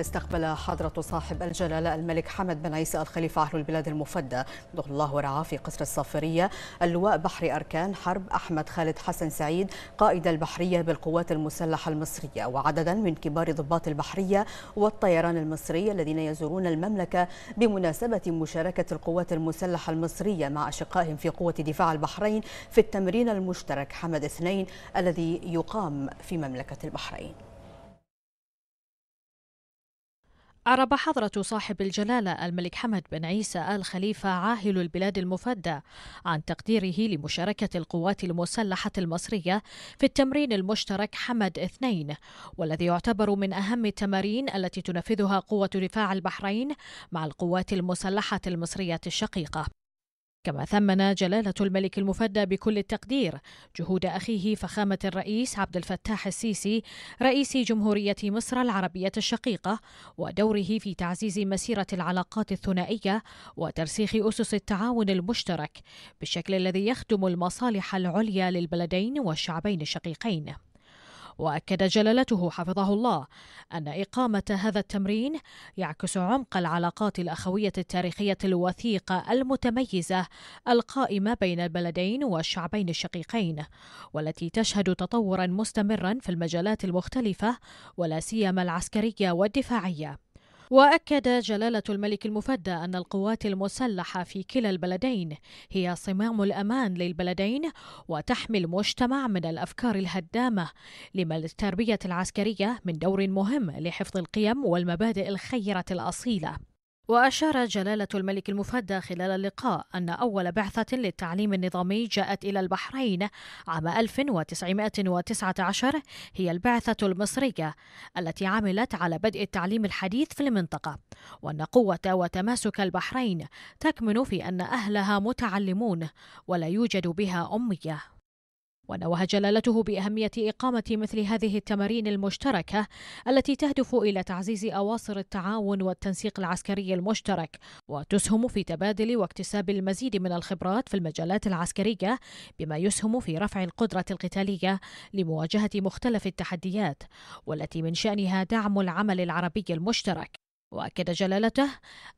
استقبل حضرة صاحب الجلالة الملك حمد بن عيسى الخليفة أهل البلاد المفدى دخل الله ورعاه في قصر الصافرية اللواء بحري أركان حرب أحمد خالد حسن سعيد قائد البحرية بالقوات المسلحة المصرية وعددا من كبار ضباط البحرية والطيران المصري الذين يزورون المملكة بمناسبة مشاركة القوات المسلحة المصرية مع أشقائهم في قوة دفاع البحرين في التمرين المشترك حمد اثنين الذي يقام في مملكة البحرين أعرب حضرة صاحب الجلالة الملك حمد بن عيسى آل خليفة عاهل البلاد المفدى عن تقديره لمشاركة القوات المسلحة المصرية في التمرين المشترك حمد اثنين والذي يعتبر من أهم التمارين التي تنفذها قوة دفاع البحرين مع القوات المسلحة المصرية الشقيقة كما ثمن جلالة الملك المفدى بكل التقدير جهود أخيه فخامة الرئيس عبد الفتاح السيسي رئيس جمهورية مصر العربية الشقيقة ودوره في تعزيز مسيرة العلاقات الثنائية وترسيخ أسس التعاون المشترك بالشكل الذي يخدم المصالح العليا للبلدين والشعبين الشقيقين واكد جلالته حفظه الله ان اقامه هذا التمرين يعكس عمق العلاقات الاخويه التاريخيه الوثيقه المتميزه القائمه بين البلدين والشعبين الشقيقين والتي تشهد تطورا مستمرا في المجالات المختلفه ولا سيما العسكريه والدفاعيه واكد جلاله الملك المفدى ان القوات المسلحه في كلا البلدين هي صمام الامان للبلدين وتحمي المجتمع من الافكار الهدامه لما التربيه العسكريه من دور مهم لحفظ القيم والمبادئ الخيره الاصيله وأشار جلالة الملك المفدى خلال اللقاء أن أول بعثة للتعليم النظامي جاءت إلى البحرين عام 1919 هي البعثة المصرية التي عملت على بدء التعليم الحديث في المنطقة وأن قوة وتماسك البحرين تكمن في أن أهلها متعلمون ولا يوجد بها أمية ونوه جلالته بأهمية إقامة مثل هذه التمارين المشتركة التي تهدف إلى تعزيز أواصر التعاون والتنسيق العسكري المشترك وتسهم في تبادل واكتساب المزيد من الخبرات في المجالات العسكرية بما يسهم في رفع القدرة القتالية لمواجهة مختلف التحديات والتي من شأنها دعم العمل العربي المشترك واكد جلالته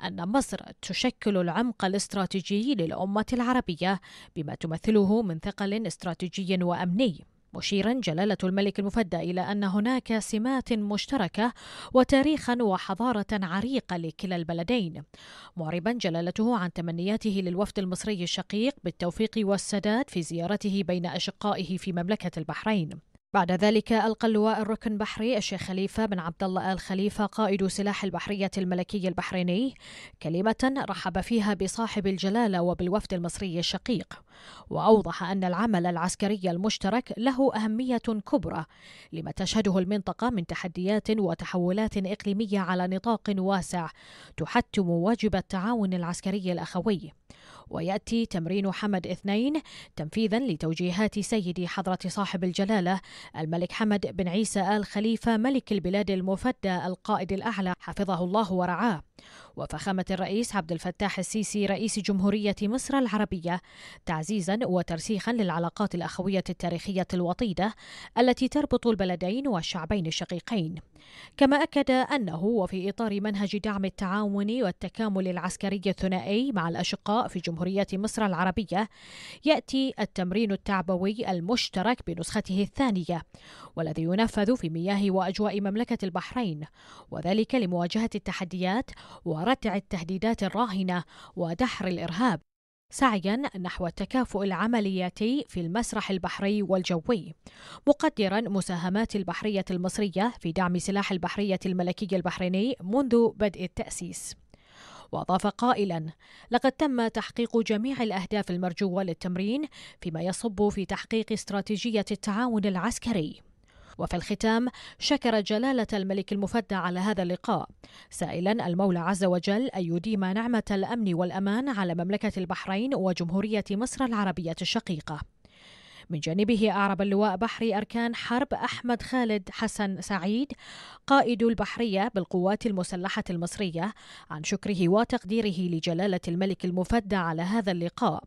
ان مصر تشكل العمق الاستراتيجي للامه العربيه بما تمثله من ثقل استراتيجي وامني مشيرا جلالة الملك المفدى إلى أن هناك سمات مشتركة وتاريخا وحضارة عريقة لكلا البلدين معربا جلالته عن تمنياته للوفد المصري الشقيق بالتوفيق والسداد في زيارته بين أشقائه في مملكة البحرين بعد ذلك ألقى اللواء الركن بحري الشيخ خليفة بن عبد الله آل خليفة قائد سلاح البحرية الملكي البحريني كلمة رحب فيها بصاحب الجلالة وبالوفد المصري الشقيق وأوضح أن العمل العسكري المشترك له أهمية كبرى لما تشهده المنطقة من تحديات وتحولات إقليمية على نطاق واسع تحتم واجب التعاون العسكري الأخوي ويأتي تمرين حمد اثنين تنفيذا لتوجيهات سيدي حضرة صاحب الجلالة الملك حمد بن عيسى آل خليفة ملك البلاد المفدى القائد الأعلى حفظه الله ورعاه وفخامة الرئيس عبد الفتاح السيسي رئيس جمهورية مصر العربية تعزيزا وترسيخا للعلاقات الأخوية التاريخية الوطيدة التي تربط البلدين والشعبين الشقيقين كما أكد أنه وفي إطار منهج دعم التعاون والتكامل العسكري الثنائي مع الأشقاء في جمهورية مصر العربية يأتي التمرين التعبوي المشترك بنسخته الثانية والذي ينفذ في مياه وأجواء مملكة البحرين وذلك لمواجهة التحديات و ردع التهديدات الراهنة ودحر الإرهاب سعيا نحو التكافؤ العملياتي في المسرح البحري والجوي مقدرا مساهمات البحرية المصرية في دعم سلاح البحرية الملكي البحريني منذ بدء التأسيس واضاف قائلا لقد تم تحقيق جميع الاهداف المرجوه للتمرين فيما يصب في تحقيق استراتيجيه التعاون العسكري وفي الختام شكر جلالة الملك المفدى على هذا اللقاء سائلا المولى عز وجل أن يديم نعمة الأمن والأمان على مملكة البحرين وجمهورية مصر العربية الشقيقة من جانبه أعرب اللواء بحري أركان حرب أحمد خالد حسن سعيد قائد البحرية بالقوات المسلحة المصرية عن شكره وتقديره لجلالة الملك المفدى على هذا اللقاء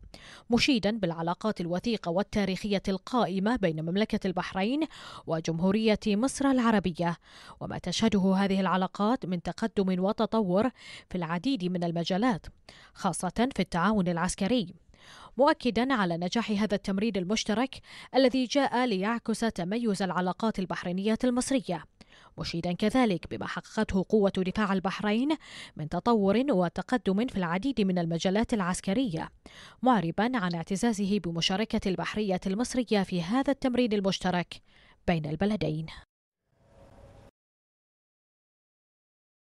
مشيدا بالعلاقات الوثيقة والتاريخية القائمة بين مملكة البحرين وجمهورية مصر العربية وما تشهده هذه العلاقات من تقدم وتطور في العديد من المجالات خاصة في التعاون العسكري مؤكدا على نجاح هذا التمرين المشترك الذي جاء ليعكس تميز العلاقات البحرينية المصرية مشيدا كذلك بما حققته قوة دفاع البحرين من تطور وتقدم في العديد من المجالات العسكرية معربا عن اعتزازه بمشاركة البحرية المصرية في هذا التمرين المشترك بين البلدين